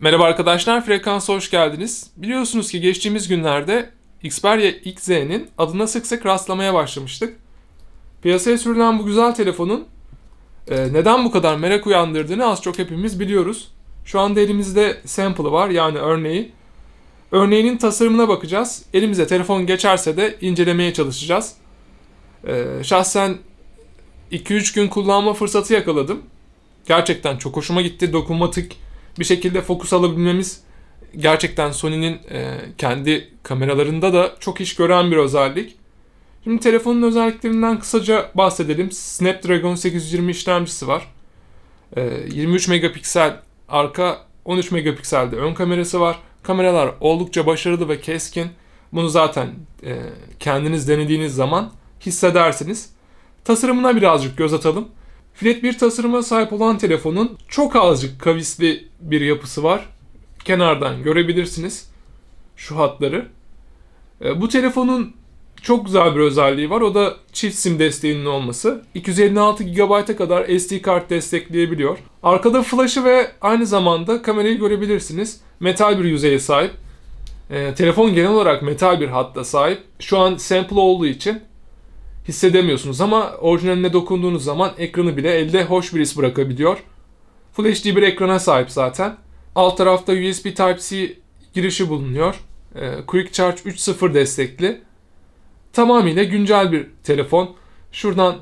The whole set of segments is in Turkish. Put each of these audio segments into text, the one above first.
Merhaba arkadaşlar, Frekans'a hoş geldiniz. Biliyorsunuz ki geçtiğimiz günlerde Xperia XZ'nin adına sık sık rastlamaya başlamıştık. Piyasaya sürülen bu güzel telefonun e, neden bu kadar merak uyandırdığını az çok hepimiz biliyoruz. Şu anda elimizde sample'ı var yani örneği. Örneğinin tasarımına bakacağız. Elimize telefon geçerse de incelemeye çalışacağız. E, şahsen 2-3 gün kullanma fırsatı yakaladım. Gerçekten çok hoşuma gitti. Dokunmatik bir şekilde fokus alabilmemiz gerçekten Sony'nin e, kendi kameralarında da çok iş gören bir özellik. Şimdi telefonun özelliklerinden kısaca bahsedelim. Snapdragon 820 işlemcisi var. E, 23 megapiksel arka, 13 megapiksel de ön kamerası var. Kameralar oldukça başarılı ve keskin. Bunu zaten e, kendiniz denediğiniz zaman hissedersiniz. Tasarımına birazcık göz atalım. Flat bir tasarıma sahip olan telefonun çok azıcık kavisli bir yapısı var. Kenardan görebilirsiniz şu hatları. Ee, bu telefonun çok güzel bir özelliği var. O da çift sim desteğinin olması. 256 GB'a kadar SD kart destekleyebiliyor. Arkada flash'ı ve aynı zamanda kamerayı görebilirsiniz. Metal bir yüzeye sahip. E, telefon genel olarak metal bir hatta sahip. Şu an sample olduğu için hissedemiyorsunuz ama orijinaline dokunduğunuz zaman ekranı bile elde hoş bir his bırakabiliyor. Full HD bir ekrana sahip zaten. Alt tarafta USB Type-C girişi bulunuyor. Ee, Quick Charge 3.0 destekli. Tamamıyla güncel bir telefon. Şuradan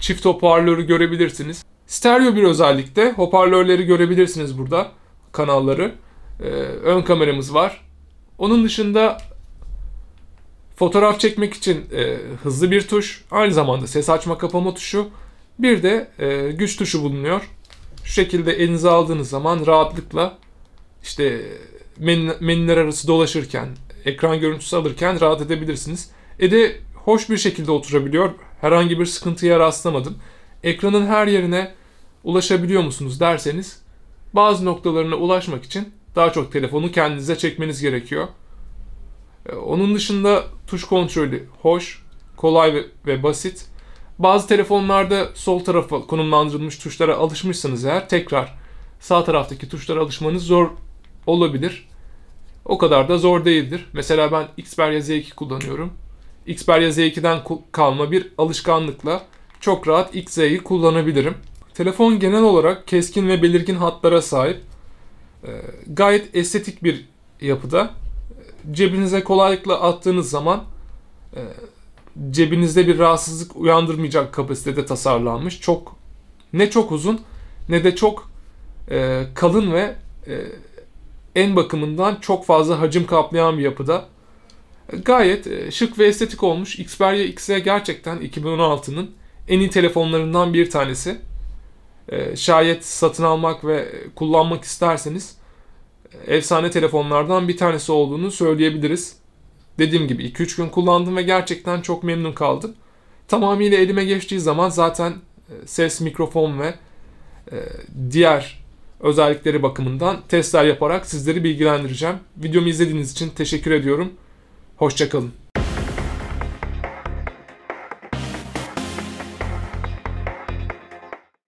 çift hoparlörü görebilirsiniz. Stereo bir özellikte hoparlörleri görebilirsiniz burada kanalları. Ee, ön kameramız var. Onun dışında Fotoğraf çekmek için e, hızlı bir tuş, aynı zamanda ses açma kapama tuşu, bir de e, güç tuşu bulunuyor. Şu şekilde elinize aldığınız zaman rahatlıkla işte menüler arası dolaşırken, ekran görüntüsü alırken rahat edebilirsiniz. E de hoş bir şekilde oturabiliyor. Herhangi bir sıkıntıya rastlamadım. Ekranın her yerine ulaşabiliyor musunuz derseniz bazı noktalarına ulaşmak için daha çok telefonu kendinize çekmeniz gerekiyor. Ee, onun dışında tuş kontrolü hoş, kolay ve, ve basit. Bazı telefonlarda sol tarafa konumlandırılmış tuşlara alışmışsınız eğer tekrar sağ taraftaki tuşlara alışmanız zor olabilir. O kadar da zor değildir. Mesela ben Xperia Z2 kullanıyorum. Xperia Z2'den kalma bir alışkanlıkla çok rahat XZ'yi kullanabilirim. Telefon genel olarak keskin ve belirgin hatlara sahip. Ee, gayet estetik bir yapıda cebinize kolaylıkla attığınız zaman e, cebinizde bir rahatsızlık uyandırmayacak kapasitede tasarlanmış. Çok ne çok uzun ne de çok e, kalın ve e, en bakımından çok fazla hacim kaplayan bir yapıda. E, gayet e, şık ve estetik olmuş. Xperia X'e gerçekten 2016'nın en iyi telefonlarından bir tanesi. E, şayet satın almak ve kullanmak isterseniz efsane telefonlardan bir tanesi olduğunu söyleyebiliriz. Dediğim gibi 2-3 gün kullandım ve gerçekten çok memnun kaldım. Tamamıyla elime geçtiği zaman zaten e, ses, mikrofon ve e, diğer özellikleri bakımından testler yaparak sizleri bilgilendireceğim. Videomu izlediğiniz için teşekkür ediyorum. Hoşçakalın.